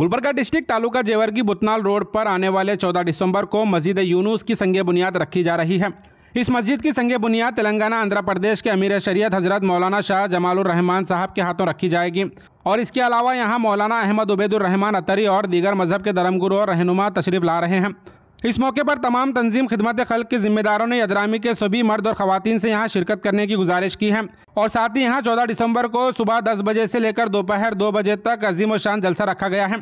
Gulbarga district taluka जेवर की बुतनाल road पर आने वाले 14 दिसंबर को मस्जिद यूनुस की संग बुनियाद रखी जा रही है इस मस्जिद की संग बुनियाद तेलंगाना आंध्र प्रदेश के अमीर शरीयत हजरत मौलाना शाह जमालुर रहमान साहब के हाथों रखी जाएगी और इसके अलावा यहाँ मौलाना अहमद उबैदुर रहमान अतरी और दीगर मजहब के धर्मगुरु और रहनुमा तशरीफ ला रहे हैं इस मौके पर तमाम तंजीम खिदमत खल के जिम्मेदारों ने अदरामी के सभी मर्द और खातन से यहाँ शिरकत करने की गुजारिश की है और साथ ही यहाँ चौदह दिसंबर को सुबह दस बजे से लेकर दोपहर दो बजे तक अजीम और शान जलसा रखा गया है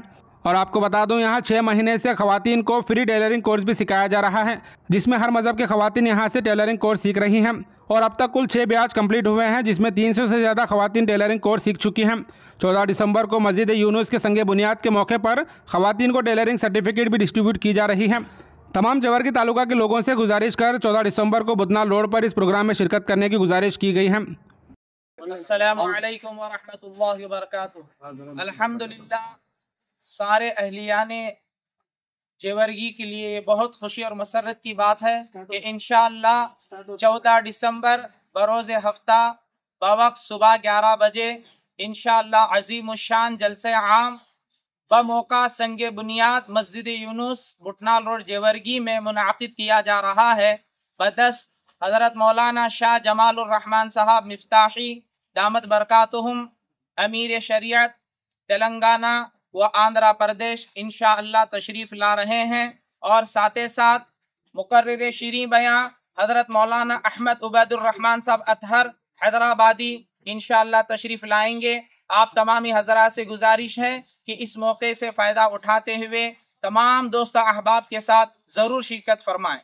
और आपको बता दूं यहाँ छः महीने से खातन को फ्री टेलरिंग कोर्स भी सिखाया जा रहा है जिसमें हर मज़हब के खातन यहाँ से टेलरिंग कोर्स सीख रही हैं और अब तक कुल छः ब्याज कंप्लीट हुए हैं जिसमें सौ से ज़्यादा खातन टेलरिंग कोर्स सीख चुकी हैं 14 दिसंबर को मस्जिद यूनुस के संग बुनियाद के मौके पर खातन को टेलरिंग सर्टिफिकेट भी डिस्ट्रीब्यूट की जा रही है तमाम जवर की तालुका के लोगों से गुजारिश कर 14 दिसंबर को बुधनाल रोड पर इस प्रोग्राम में शिरकत करने की गुजारिश की गई है अल्हम्दुलिल्लाह सारे ने जेवरगी के लिए बहुत खुशी और मसरत की बात है कि इन चौदह दिसंबर बरोज हफ्ता बवक सुबह ग्यारह बजे इन अजीम शान जलसे आम मौका संग बुनियाद मस्जिद यूनुस भुटनाल रोड जेवरगी में मुनद किया जा रहा है बदस्त हजरत मौलाना शाह जमालरहमान साहब मफ्ताही दामद बरकतहम अमीर शरीत तेलंगाना व आंध्र प्रदेश इन तशरीफ़ ला रहे हैं और साथ साथ मुकर शरी बयाँ हजरत मौलाना अहमद उबैदुलरहमान साहब अतहर हैदराबादी इन तशरीफ़ लाएंगे आप तमामी हजरा से गुजारिश है कि इस मौके से फ़ायदा उठाते हुए तमाम दोस्त अहबाब के साथ ज़रूर शिरकत फरमाएं